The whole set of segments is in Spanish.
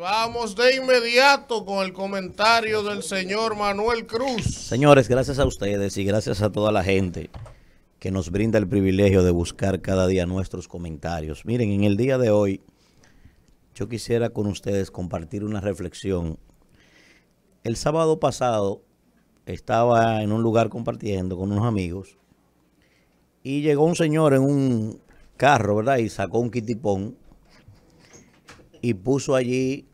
Vamos de inmediato con el comentario del señor Manuel Cruz. Señores, gracias a ustedes y gracias a toda la gente que nos brinda el privilegio de buscar cada día nuestros comentarios. Miren, en el día de hoy yo quisiera con ustedes compartir una reflexión. El sábado pasado estaba en un lugar compartiendo con unos amigos y llegó un señor en un carro, ¿verdad? Y sacó un kitipón y puso allí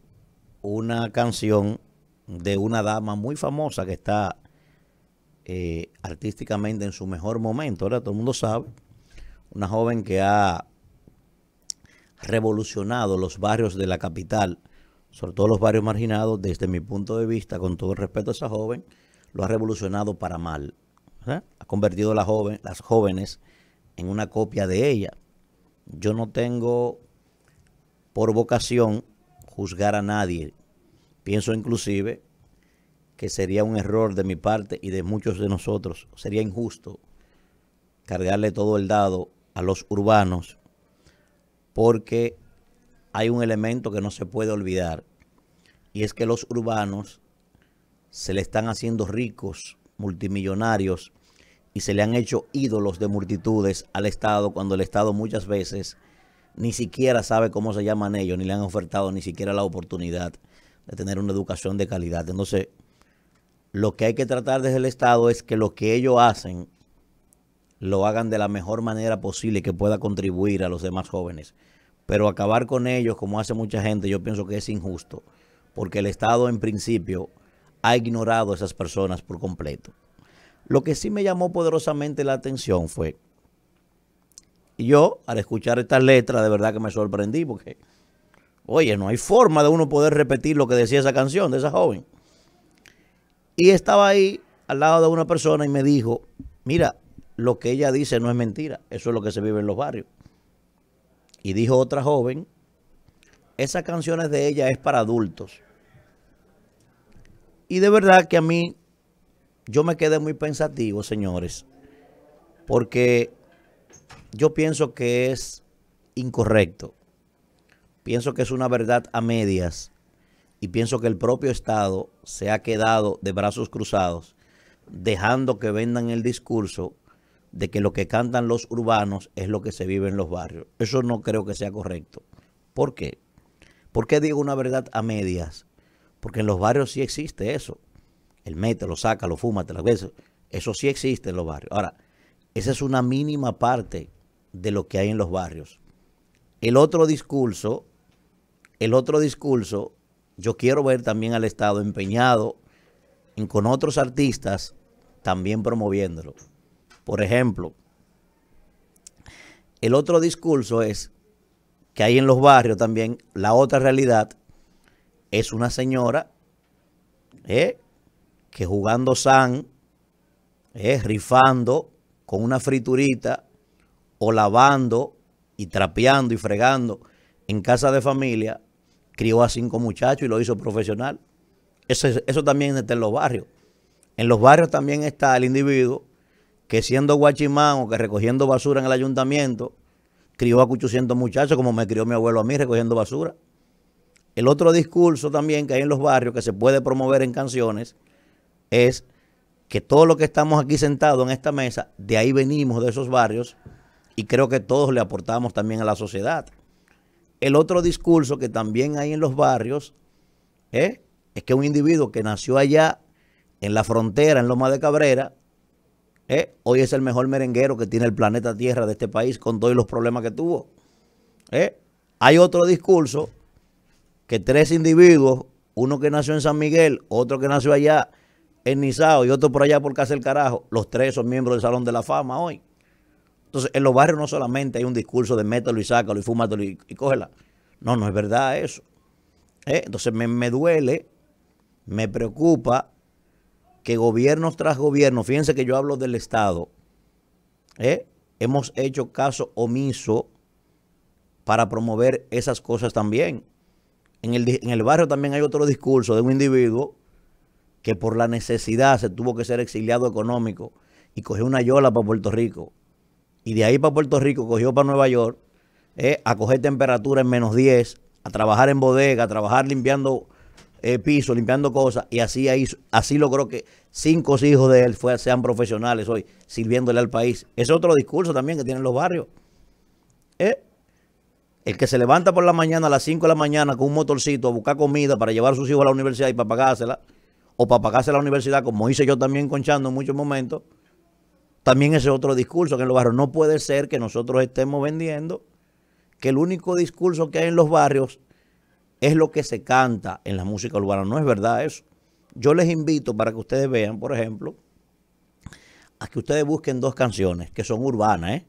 una canción de una dama muy famosa que está eh, artísticamente en su mejor momento. Ahora todo el mundo sabe. Una joven que ha revolucionado los barrios de la capital, sobre todo los barrios marginados, desde mi punto de vista, con todo el respeto a esa joven, lo ha revolucionado para mal. Ha convertido a la joven, las jóvenes en una copia de ella. Yo no tengo por vocación juzgar a nadie. Pienso inclusive que sería un error de mi parte y de muchos de nosotros. Sería injusto cargarle todo el dado a los urbanos porque hay un elemento que no se puede olvidar y es que los urbanos se le están haciendo ricos, multimillonarios y se le han hecho ídolos de multitudes al Estado cuando el Estado muchas veces ni siquiera sabe cómo se llaman ellos, ni le han ofertado ni siquiera la oportunidad de tener una educación de calidad. Entonces, lo que hay que tratar desde el Estado es que lo que ellos hacen lo hagan de la mejor manera posible que pueda contribuir a los demás jóvenes. Pero acabar con ellos, como hace mucha gente, yo pienso que es injusto, porque el Estado en principio ha ignorado a esas personas por completo. Lo que sí me llamó poderosamente la atención fue y yo, al escuchar estas letras, de verdad que me sorprendí porque, oye, no hay forma de uno poder repetir lo que decía esa canción de esa joven. Y estaba ahí al lado de una persona y me dijo, mira, lo que ella dice no es mentira, eso es lo que se vive en los barrios. Y dijo otra joven, esas canciones de ella es para adultos. Y de verdad que a mí, yo me quedé muy pensativo, señores, porque yo pienso que es incorrecto. Pienso que es una verdad a medias y pienso que el propio Estado se ha quedado de brazos cruzados, dejando que vendan el discurso de que lo que cantan los urbanos es lo que se vive en los barrios. Eso no creo que sea correcto. ¿Por qué? ¿Por qué digo una verdad a medias? Porque en los barrios sí existe eso. El mete, lo saca, lo fuma, te las veces. Eso sí existe en los barrios. Ahora, esa es una mínima parte de lo que hay en los barrios. El otro discurso, el otro discurso, yo quiero ver también al Estado empeñado en, con otros artistas también promoviéndolo. Por ejemplo, el otro discurso es que hay en los barrios también la otra realidad es una señora eh, que jugando san, eh, rifando con una friturita, o lavando y trapeando y fregando en casa de familia, crió a cinco muchachos y lo hizo profesional. Eso, también está en los barrios. En los barrios también está el individuo que siendo guachimán o que recogiendo basura en el ayuntamiento, crió a 800 muchachos como me crió mi abuelo a mí recogiendo basura. El otro discurso también que hay en los barrios que se puede promover en canciones es que todos los que estamos aquí sentados en esta mesa, de ahí venimos de esos barrios, y creo que todos le aportamos también a la sociedad. El otro discurso que también hay en los barrios ¿eh? es que un individuo que nació allá, en la frontera, en Loma de Cabrera, ¿eh? hoy es el mejor merenguero que tiene el planeta Tierra de este país con todos los problemas que tuvo. ¿eh? Hay otro discurso que tres individuos, uno que nació en San Miguel, otro que nació allá en Nizao y otro por allá por Casa del Carajo, los tres son miembros del Salón de la Fama hoy. Entonces, en los barrios no solamente hay un discurso de mételo y sácalo y fúmatelo y, cógela. No, no es verdad eso. Eh, entonces, me, me duele, me preocupa que gobiernos tras gobierno, fíjense que yo hablo del Estado, eh, hemos hecho caso omiso para promover esas cosas también. En el, en el, barrio también hay otro discurso de un individuo que por la necesidad se tuvo que ser exiliado económico y cogió una yola para Puerto Rico y de ahí para Puerto Rico, cogió para Nueva York, eh, a coger temperatura en menos 10, a trabajar en bodega, a trabajar limpiando eh, piso, limpiando cosas, y así, ahí así logró que cinco hijos de él sean profesionales hoy, sirviéndole al país. es otro discurso también que tienen los barrios. Eh, el que se levanta por la mañana, a las 5 de la mañana, con un motorcito a buscar comida para llevar a sus hijos a la universidad y para pagársela, o para a la universidad, como hice yo también conchando en muchos momentos, también ese otro discurso que en los barrios no puede ser que nosotros estemos vendiendo, que el único discurso que hay en los barrios es lo que se canta en la música urbana. No es verdad eso. Yo les invito para que ustedes vean, por ejemplo, a que ustedes busquen dos canciones que son urbanas, ¿eh?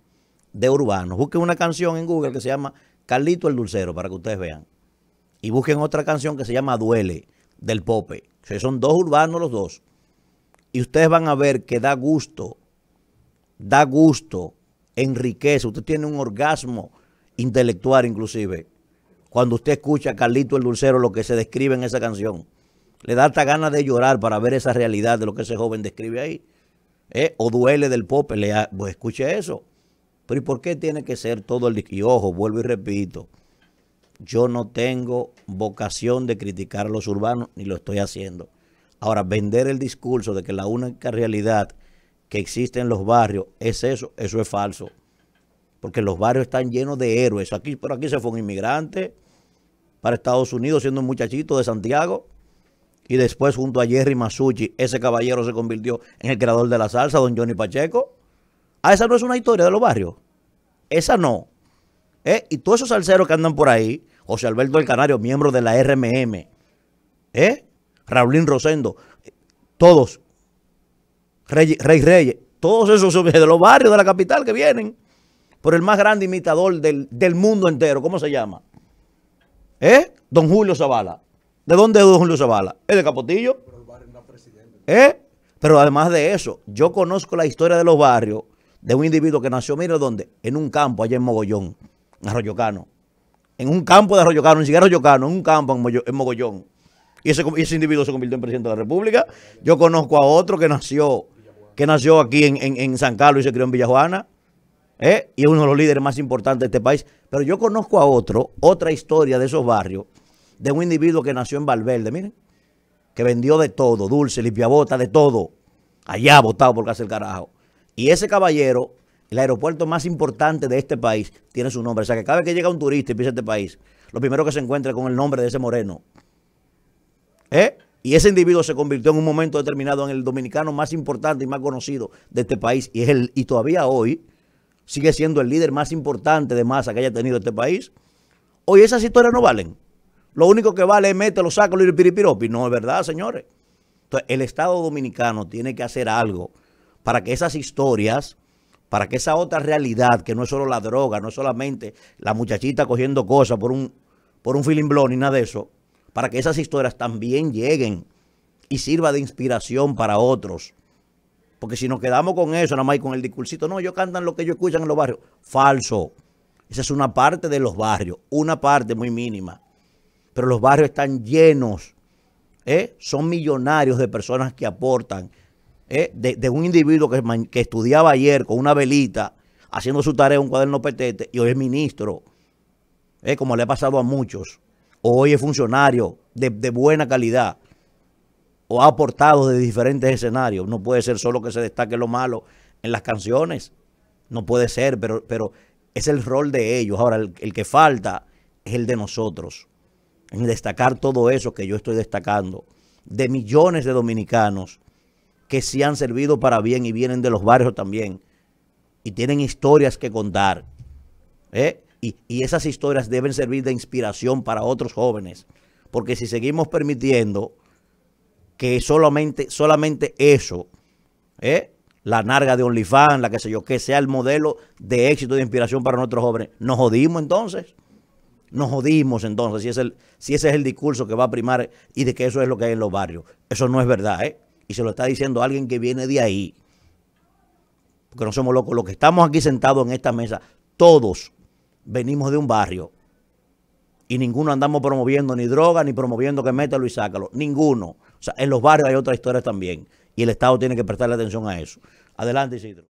de urbanos. Busquen una canción en Google que se llama Carlito el Dulcero para que ustedes vean. Y busquen otra canción que se llama Duele del Pope. son dos urbanos los dos. Y ustedes van a ver que da gusto da gusto, enriquece, usted tiene un orgasmo intelectual inclusive. Cuando usted escucha a Carlito el Dulcero lo que se describe en esa canción, le da hasta ganas de llorar para ver esa realidad de lo que ese joven describe ahí. Eh, o duele del pop, le pues escuche eso. Pero ¿y por qué tiene que ser todo el... Y ojo, vuelvo y repito, yo no tengo vocación de criticar a los urbanos, ni lo estoy haciendo. Ahora, vender el discurso de que la única realidad que existen los barrios es eso, eso es falso. Porque los barrios están llenos de héroes. Aquí, por aquí se fue un inmigrante para Estados Unidos siendo un muchachito de Santiago. Y después junto a Jerry Masucci, ese caballero se convirtió en el creador de la salsa, don Johnny Pacheco. Ah, esa no es una historia de los barrios. Esa no. ¿Eh? Y todos esos salseros que andan por ahí, José Alberto El Canario, miembro de la RMM, ¿eh? Raulín Rosendo, todos Rey Reyes, todos esos de los barrios de la capital que vienen por el más grande imitador del, mundo entero, ¿cómo se llama? ¿Eh? Don Julio Zavala. ¿De dónde es Don Julio Zavala? ¿Es de Capotillo? ¿Eh? Pero además de eso, yo conozco la historia de los barrios de un individuo que nació, mire dónde, en un campo allá en Mogollón, en Arroyocano. En un campo de Arroyocano, ni siquiera Arroyocano, en un campo en Mogollón. Y ese, ese individuo se convirtió en presidente de la República. Yo conozco a otro que nació que nació aquí en, San Carlos y se crió en Villajuana. ¿eh? Y es uno de los líderes más importantes de este país. Pero yo conozco a otro, otra historia de esos barrios, de un individuo que nació en Valverde, miren, que vendió de todo, dulce, limpiabota, de todo, allá votado por casi el carajo. Y ese caballero, el aeropuerto más importante de este país, tiene su nombre. O sea que cada vez que llega un turista y pisa este país, lo primero que se encuentra es con el nombre de ese moreno. ¿Eh? Y ese individuo se convirtió en un momento determinado en el dominicano más importante y más conocido de este país. Y, es y todavía hoy sigue siendo el líder más importante de masa que haya tenido este país. Hoy esas historias no valen. Lo único que vale es lo sácalo y el piripiropi. No es verdad, señores. Entonces, el Estado dominicano tiene que hacer algo para que esas historias, para que esa otra realidad, que no es solo la droga, no es solamente la muchachita cogiendo cosas por un, por un feeling y nada de eso, para que esas historias también lleguen y sirva de inspiración para otros. Porque si nos quedamos con eso, nada más con el discursito, no, ellos cantan lo que ellos escuchan en los barrios. Falso. Esa es una parte de los barrios, una parte muy mínima. Pero los barrios están llenos. ¿eh? Son millonarios de personas que aportan. ¿eh? De, un individuo que, estudiaba ayer con una velita, haciendo su tarea en un cuaderno petete, y hoy es ministro. ¿eh? Como le ha pasado a muchos o hoy es funcionario de, buena calidad o ha aportado de diferentes escenarios. No puede ser solo que se destaque lo malo en las canciones. No puede ser, pero, es el rol de ellos. Ahora, el, que falta es el de nosotros. En destacar todo eso que yo estoy destacando. De millones de dominicanos que se han servido para bien y vienen de los barrios también. Y tienen historias que contar. ¿eh? Y, esas historias deben servir de inspiración para otros jóvenes. Porque si seguimos permitiendo que solamente, solamente eso, ¿eh? la narga de OnlyFans, la que sé yo, que sea el modelo de éxito y de inspiración para nuestros jóvenes. Nos jodimos entonces. Nos jodimos entonces, si, es el, si ese es el discurso que va a primar y de que eso es lo que hay en los barrios. Eso no es verdad, ¿eh? Y se lo está diciendo alguien que viene de ahí. Porque no somos locos. Los que estamos aquí sentados en esta mesa, todos venimos de un barrio y ninguno andamos promoviendo ni droga, ni promoviendo que mételo y sácalo. Ninguno. O sea, en los barrios hay otras historias también. Y el Estado tiene que prestarle atención a eso. Adelante, Isidro.